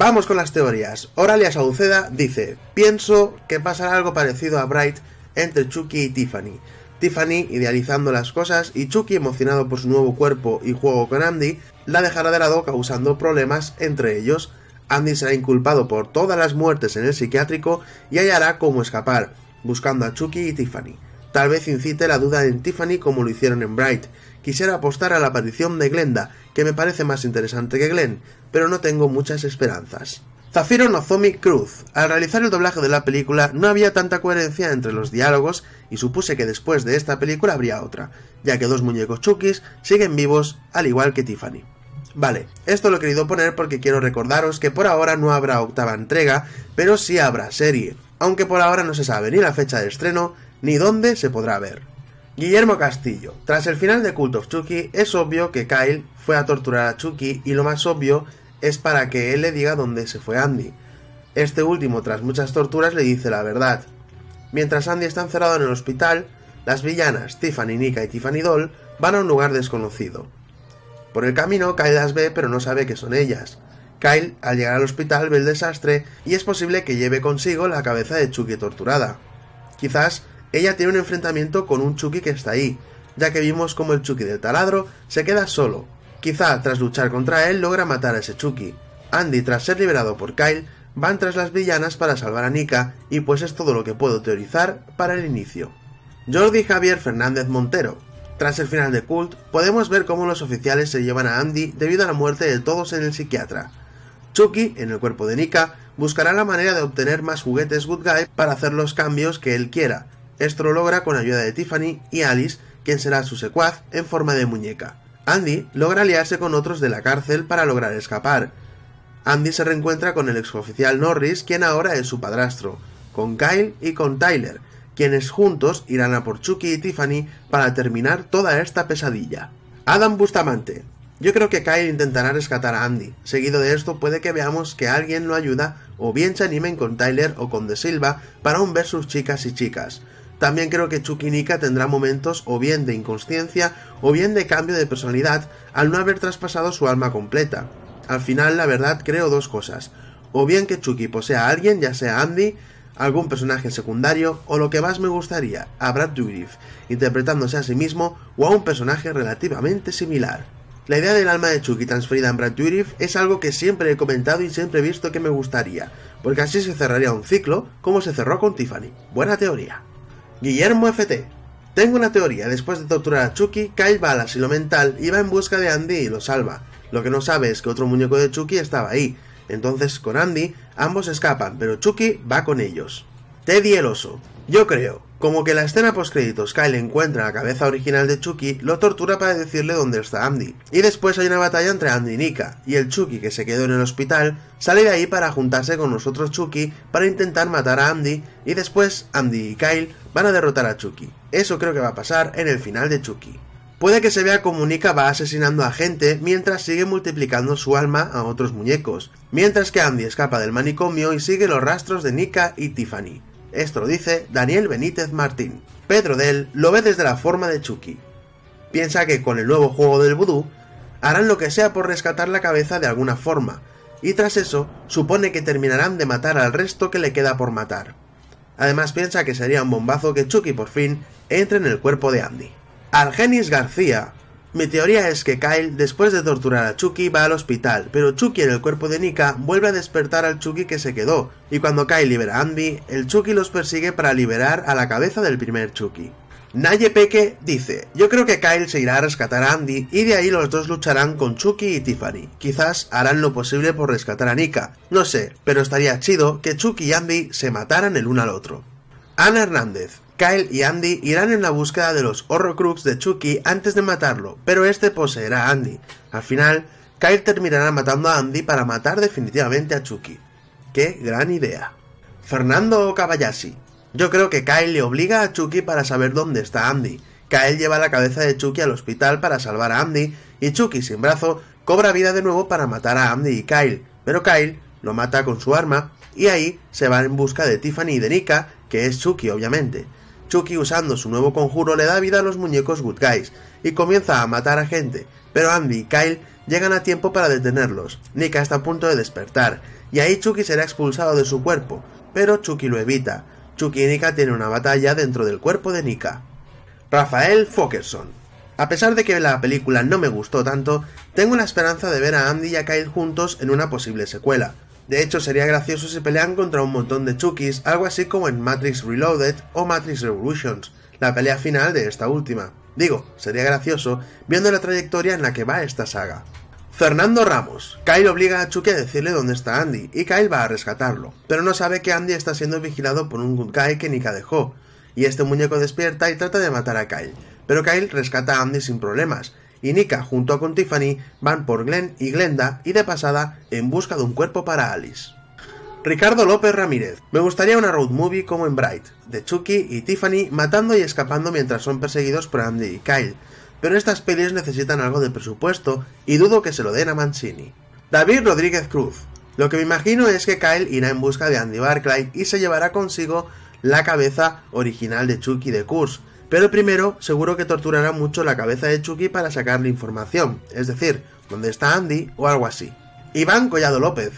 Vamos con las teorías. Oralia Sauceda dice, pienso que pasará algo parecido a Bright entre Chucky y Tiffany. Tiffany idealizando las cosas y Chucky emocionado por su nuevo cuerpo y juego con Andy, la dejará de lado causando problemas entre ellos. Andy será inculpado por todas las muertes en el psiquiátrico y hallará cómo escapar, buscando a Chucky y Tiffany. Tal vez incite la duda en Tiffany como lo hicieron en Bright, quisiera apostar a la aparición de Glenda, que me parece más interesante que Glenn, pero no tengo muchas esperanzas. Zafiro Nozomi Cruz. Al realizar el doblaje de la película no había tanta coherencia entre los diálogos y supuse que después de esta película habría otra, ya que dos muñecos chukis siguen vivos al igual que Tiffany. Vale, esto lo he querido poner porque quiero recordaros que por ahora no habrá octava entrega, pero sí habrá serie, aunque por ahora no se sabe ni la fecha de estreno ni dónde se podrá ver. Guillermo Castillo. Tras el final de Cult of Chucky, es obvio que Kyle fue a torturar a Chucky y lo más obvio es para que él le diga dónde se fue Andy. Este último, tras muchas torturas, le dice la verdad. Mientras Andy está encerrado en el hospital, las villanas Tiffany, Nika y Tiffany Doll van a un lugar desconocido. Por el camino, Kyle las ve pero no sabe que son ellas. Kyle, al llegar al hospital, ve el desastre y es posible que lleve consigo la cabeza de Chucky torturada. Quizás ella tiene un enfrentamiento con un Chucky que está ahí, ya que vimos como el Chucky del taladro se queda solo. Quizá tras luchar contra él logra matar a ese Chucky. Andy, tras ser liberado por Kyle, van tras las villanas para salvar a Nika y pues es todo lo que puedo teorizar para el inicio. Jordi Javier Fernández Montero. Tras el final de Cult, podemos ver cómo los oficiales se llevan a Andy debido a la muerte de todos en el psiquiatra. Chucky, en el cuerpo de Nika, buscará la manera de obtener más juguetes Good Guy para hacer los cambios que él quiera, esto lo logra con ayuda de Tiffany y Alice, quien será su secuaz en forma de muñeca. Andy logra aliarse con otros de la cárcel para lograr escapar. Andy se reencuentra con el exoficial Norris, quien ahora es su padrastro, con Kyle y con Tyler, quienes juntos irán a por Chucky y Tiffany para terminar toda esta pesadilla. Adam Bustamante. Yo creo que Kyle intentará rescatar a Andy. Seguido de esto puede que veamos que alguien lo ayuda o bien se animen con Tyler o con De Silva para un sus chicas y chicas. También creo que Chucky Nika tendrá momentos o bien de inconsciencia o bien de cambio de personalidad al no haber traspasado su alma completa. Al final, la verdad, creo dos cosas. O bien que Chucky posea a alguien, ya sea Andy, algún personaje secundario o lo que más me gustaría, a Brad Dourif, interpretándose a sí mismo o a un personaje relativamente similar. La idea del alma de Chucky transferida en Brad Dourif es algo que siempre he comentado y siempre he visto que me gustaría, porque así se cerraría un ciclo como se cerró con Tiffany. Buena teoría. Guillermo FT. Tengo una teoría, después de torturar a Chucky, Kyle va al asilo mental y va en busca de Andy y lo salva. Lo que no sabe es que otro muñeco de Chucky estaba ahí. Entonces, con Andy, ambos escapan, pero Chucky va con ellos. Teddy el oso. Yo creo como que la escena post-créditos, Kyle encuentra la cabeza original de Chucky, lo tortura para decirle dónde está Andy. Y después hay una batalla entre Andy y Nika, y el Chucky que se quedó en el hospital sale de ahí para juntarse con los otros Chucky para intentar matar a Andy, y después Andy y Kyle van a derrotar a Chucky. Eso creo que va a pasar en el final de Chucky. Puede que se vea como Nika va asesinando a gente mientras sigue multiplicando su alma a otros muñecos, mientras que Andy escapa del manicomio y sigue los rastros de Nika y Tiffany. Esto lo dice Daniel Benítez Martín. Pedro Dell lo ve desde la forma de Chucky. Piensa que con el nuevo juego del vudú harán lo que sea por rescatar la cabeza de alguna forma, y tras eso supone que terminarán de matar al resto que le queda por matar. Además piensa que sería un bombazo que Chucky por fin entre en el cuerpo de Andy. Algenis García mi teoría es que Kyle, después de torturar a Chucky, va al hospital, pero Chucky en el cuerpo de Nika vuelve a despertar al Chucky que se quedó, y cuando Kyle libera a Andy, el Chucky los persigue para liberar a la cabeza del primer Chucky. Naye Peque dice, yo creo que Kyle se irá a rescatar a Andy y de ahí los dos lucharán con Chucky y Tiffany. Quizás harán lo posible por rescatar a Nika, no sé, pero estaría chido que Chucky y Andy se mataran el uno al otro. Ana Hernández, Kyle y Andy irán en la búsqueda de los Horrocrux de Chucky antes de matarlo, pero este poseerá a Andy. Al final, Kyle terminará matando a Andy para matar definitivamente a Chucky. ¡Qué gran idea! Fernando Okabayashi. Yo creo que Kyle le obliga a Chucky para saber dónde está Andy. Kyle lleva la cabeza de Chucky al hospital para salvar a Andy y Chucky sin brazo cobra vida de nuevo para matar a Andy y Kyle, pero Kyle lo mata con su arma y ahí se van en busca de Tiffany y de Nika, que es Chucky obviamente. Chucky usando su nuevo conjuro le da vida a los muñecos Good Guys y comienza a matar a gente, pero Andy y Kyle llegan a tiempo para detenerlos. Nika está a punto de despertar y ahí Chucky será expulsado de su cuerpo, pero Chucky lo evita. Chucky y Nika tienen una batalla dentro del cuerpo de Nika. Rafael Fokerson. A pesar de que la película no me gustó tanto, tengo la esperanza de ver a Andy y a Kyle juntos en una posible secuela. De hecho, sería gracioso si pelean contra un montón de Chukis, algo así como en Matrix Reloaded o Matrix Revolutions, la pelea final de esta última. Digo, sería gracioso viendo la trayectoria en la que va esta saga. Fernando Ramos. Kyle obliga a Chucky a decirle dónde está Andy, y Kyle va a rescatarlo, pero no sabe que Andy está siendo vigilado por un good que ni dejó, y este muñeco despierta y trata de matar a Kyle, pero Kyle rescata a Andy sin problemas, y Nika junto con Tiffany van por Glenn y Glenda y de pasada en busca de un cuerpo para Alice. Ricardo López Ramírez. Me gustaría una road movie como en Bright, de Chucky y Tiffany matando y escapando mientras son perseguidos por Andy y Kyle, pero estas pelis necesitan algo de presupuesto y dudo que se lo den a Mancini. David Rodríguez Cruz. Lo que me imagino es que Kyle irá en busca de Andy Barclay y se llevará consigo la cabeza original de Chucky de Kurz, pero primero, seguro que torturará mucho la cabeza de Chucky para sacarle información, es decir, dónde está Andy o algo así. Iván Collado López.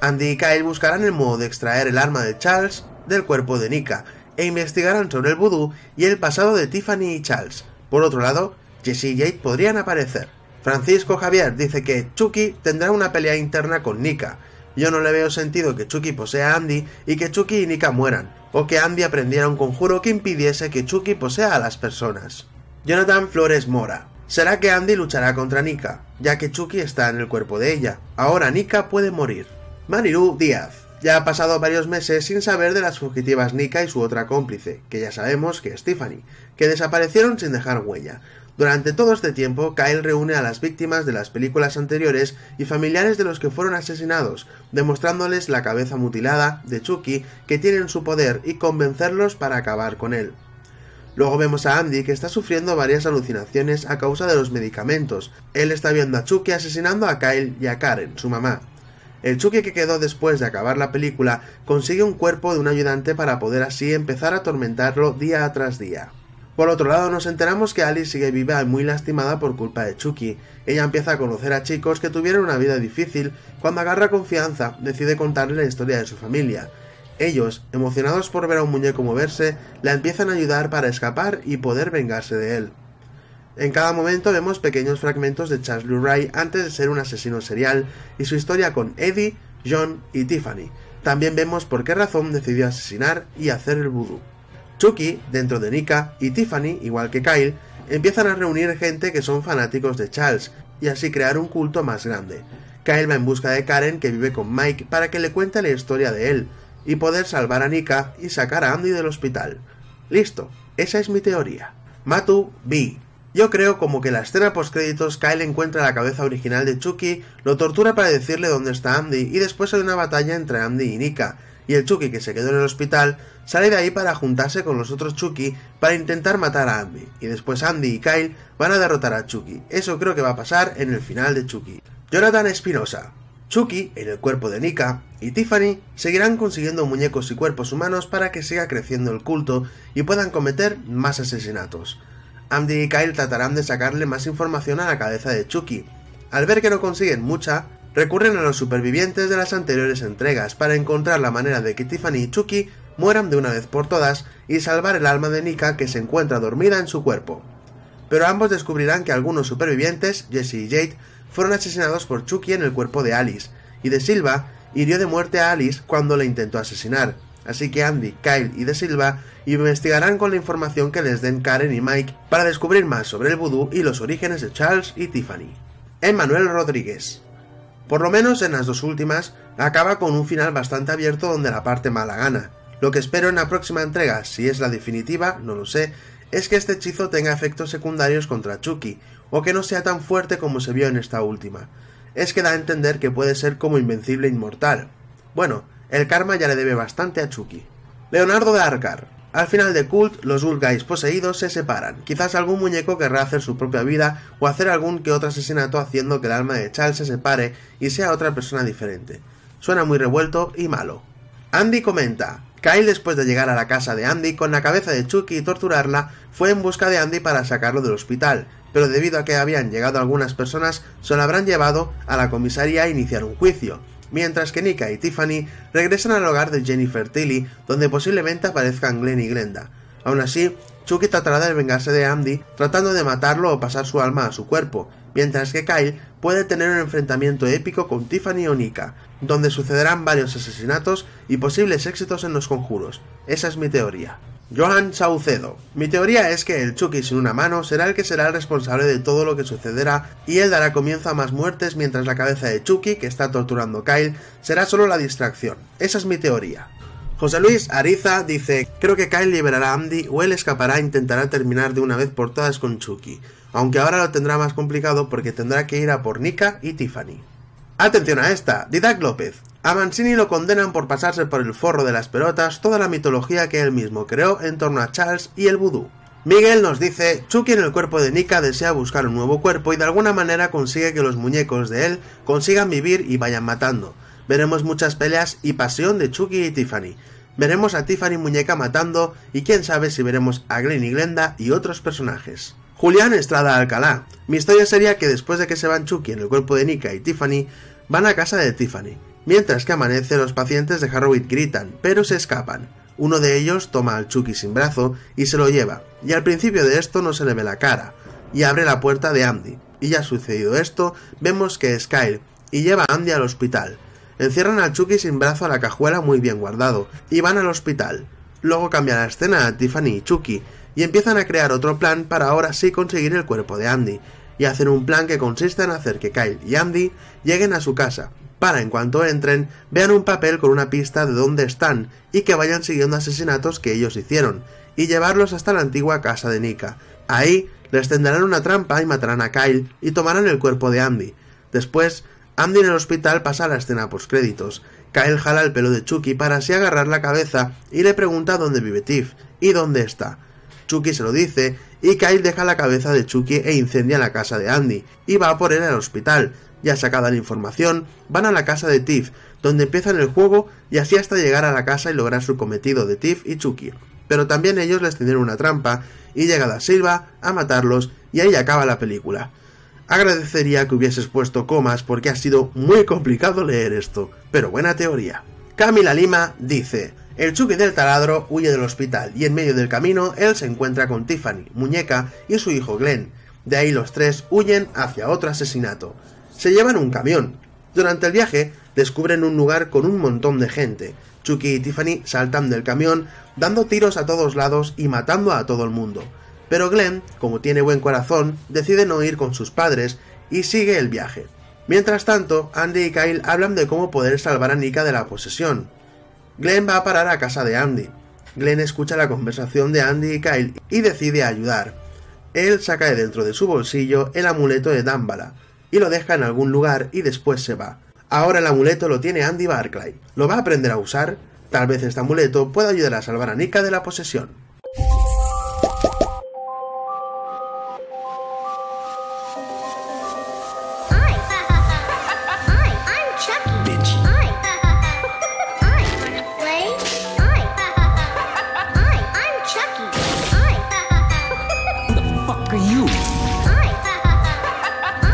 Andy y Kyle buscarán el modo de extraer el arma de Charles del cuerpo de Nika e investigarán sobre el vudú y el pasado de Tiffany y Charles. Por otro lado, Jesse y Jade podrían aparecer. Francisco Javier dice que Chucky tendrá una pelea interna con Nika yo no le veo sentido que Chucky posea a Andy y que Chucky y Nika mueran, o que Andy aprendiera un conjuro que impidiese que Chucky posea a las personas. Jonathan Flores Mora. Será que Andy luchará contra Nika, ya que Chucky está en el cuerpo de ella. Ahora Nika puede morir. Maniru Díaz. Ya ha pasado varios meses sin saber de las fugitivas Nika y su otra cómplice, que ya sabemos que es Tiffany, que desaparecieron sin dejar huella. Durante todo este tiempo, Kyle reúne a las víctimas de las películas anteriores y familiares de los que fueron asesinados, demostrándoles la cabeza mutilada de Chucky que tiene en su poder y convencerlos para acabar con él. Luego vemos a Andy que está sufriendo varias alucinaciones a causa de los medicamentos. Él está viendo a Chucky asesinando a Kyle y a Karen, su mamá. El Chucky que quedó después de acabar la película consigue un cuerpo de un ayudante para poder así empezar a atormentarlo día tras día. Por otro lado, nos enteramos que Alice sigue viva y muy lastimada por culpa de Chucky. Ella empieza a conocer a chicos que tuvieron una vida difícil. Cuando agarra confianza, decide contarle la historia de su familia. Ellos, emocionados por ver a un muñeco moverse, la empiezan a ayudar para escapar y poder vengarse de él. En cada momento vemos pequeños fragmentos de Charles Luray antes de ser un asesino serial y su historia con Eddie, John y Tiffany. También vemos por qué razón decidió asesinar y hacer el vudú. Chucky, dentro de Nika, y Tiffany, igual que Kyle, empiezan a reunir gente que son fanáticos de Charles, y así crear un culto más grande. Kyle va en busca de Karen, que vive con Mike, para que le cuente la historia de él, y poder salvar a Nika y sacar a Andy del hospital. Listo, esa es mi teoría. Matu B. Yo creo como que la escena post-créditos Kyle encuentra la cabeza original de Chucky, lo tortura para decirle dónde está Andy y después hay una batalla entre Andy y Nika, y el Chucky que se quedó en el hospital sale de ahí para juntarse con los otros Chucky para intentar matar a Andy, y después Andy y Kyle van a derrotar a Chucky. Eso creo que va a pasar en el final de Chucky. Jonathan Espinosa, Chucky en el cuerpo de Nika y Tiffany seguirán consiguiendo muñecos y cuerpos humanos para que siga creciendo el culto y puedan cometer más asesinatos. Andy y Kyle tratarán de sacarle más información a la cabeza de Chucky. Al ver que no consiguen mucha, recurren a los supervivientes de las anteriores entregas para encontrar la manera de que Tiffany y Chucky mueran de una vez por todas y salvar el alma de Nika que se encuentra dormida en su cuerpo. Pero ambos descubrirán que algunos supervivientes, Jesse y Jade, fueron asesinados por Chucky en el cuerpo de Alice, y De Silva hirió de muerte a Alice cuando le intentó asesinar. Así que Andy, Kyle y De Silva investigarán con la información que les den Karen y Mike para descubrir más sobre el vudú y los orígenes de Charles y Tiffany. Emmanuel Rodríguez por lo menos en las dos últimas, acaba con un final bastante abierto donde la parte mala gana. Lo que espero en la próxima entrega, si es la definitiva, no lo sé, es que este hechizo tenga efectos secundarios contra Chucky, o que no sea tan fuerte como se vio en esta última. Es que da a entender que puede ser como invencible e inmortal. Bueno, el karma ya le debe bastante a Chucky. Leonardo de Arcar, al final de Cult, los Guys poseídos se separan. Quizás algún muñeco querrá hacer su propia vida o hacer algún que otro asesinato haciendo que el alma de Charles se separe y sea otra persona diferente. Suena muy revuelto y malo. Andy comenta, Kyle después de llegar a la casa de Andy con la cabeza de Chucky y torturarla, fue en busca de Andy para sacarlo del hospital, pero debido a que habían llegado algunas personas, se lo habrán llevado a la comisaría a iniciar un juicio mientras que Nika y Tiffany regresan al hogar de Jennifer Tilly, donde posiblemente aparezcan Glenn y Glenda. Aún así, Chucky tratará de vengarse de Andy tratando de matarlo o pasar su alma a su cuerpo, mientras que Kyle puede tener un enfrentamiento épico con Tiffany o Nika, donde sucederán varios asesinatos y posibles éxitos en los conjuros. Esa es mi teoría. Johan Saucedo. Mi teoría es que el Chucky sin una mano será el que será el responsable de todo lo que sucederá y él dará comienzo a más muertes mientras la cabeza de Chucky, que está torturando Kyle, será solo la distracción. Esa es mi teoría. José Luis Ariza dice, creo que Kyle liberará a Andy o él escapará e intentará terminar de una vez por todas con Chucky, aunque ahora lo tendrá más complicado porque tendrá que ir a por Nika y Tiffany. Atención a esta, Didac López. A Mancini lo condenan por pasarse por el forro de las pelotas toda la mitología que él mismo creó en torno a Charles y el vudú. Miguel nos dice, Chucky en el cuerpo de Nika desea buscar un nuevo cuerpo y de alguna manera consigue que los muñecos de él consigan vivir y vayan matando. Veremos muchas peleas y pasión de Chucky y Tiffany. Veremos a Tiffany muñeca matando y quién sabe si veremos a Glenn y Glenda y otros personajes. Julián Estrada Alcalá. Mi historia sería que después de que se van Chucky en el cuerpo de Nika y Tiffany, Van a casa de Tiffany. Mientras que amanece, los pacientes de Harrowit gritan, pero se escapan. Uno de ellos toma al Chucky sin brazo y se lo lleva, y al principio de esto no se le ve la cara, y abre la puerta de Andy. Y ya sucedido esto, vemos que Kyle, y lleva a Andy al hospital. Encierran al Chucky sin brazo a la cajuela muy bien guardado, y van al hospital. Luego cambia la escena a Tiffany y Chucky, y empiezan a crear otro plan para ahora sí conseguir el cuerpo de Andy, y hacen un plan que consiste en hacer que Kyle y Andy lleguen a su casa, para en cuanto entren vean un papel con una pista de dónde están y que vayan siguiendo asesinatos que ellos hicieron, y llevarlos hasta la antigua casa de Nika. Ahí les tenderán una trampa y matarán a Kyle y tomarán el cuerpo de Andy. Después, Andy en el hospital pasa a la escena créditos. Kyle jala el pelo de Chucky para así agarrar la cabeza y le pregunta dónde vive Tiff y dónde está. Chucky se lo dice y Kyle deja la cabeza de Chucky e incendia la casa de Andy y va a por él al hospital. Ya sacada la información, van a la casa de Tiff, donde empiezan el juego y así hasta llegar a la casa y lograr su cometido de Tiff y Chucky. Pero también ellos les tienen una trampa y llega la Silva a matarlos y ahí acaba la película. Agradecería que hubieses puesto comas porque ha sido muy complicado leer esto, pero buena teoría. Camila Lima dice, el Chucky del taladro huye del hospital y en medio del camino él se encuentra con Tiffany, Muñeca y su hijo Glenn. De ahí los tres huyen hacia otro asesinato. Se llevan un camión. Durante el viaje descubren un lugar con un montón de gente. Chucky y Tiffany saltan del camión, dando tiros a todos lados y matando a todo el mundo. Pero Glenn, como tiene buen corazón, decide no ir con sus padres y sigue el viaje. Mientras tanto, Andy y Kyle hablan de cómo poder salvar a Nika de la posesión, Glenn va a parar a casa de Andy. Glenn escucha la conversación de Andy y Kyle y decide ayudar. Él saca de dentro de su bolsillo el amuleto de Dámbala y lo deja en algún lugar y después se va. Ahora el amuleto lo tiene Andy Barclay. ¿Lo va a aprender a usar? Tal vez este amuleto pueda ayudar a salvar a Nika de la posesión.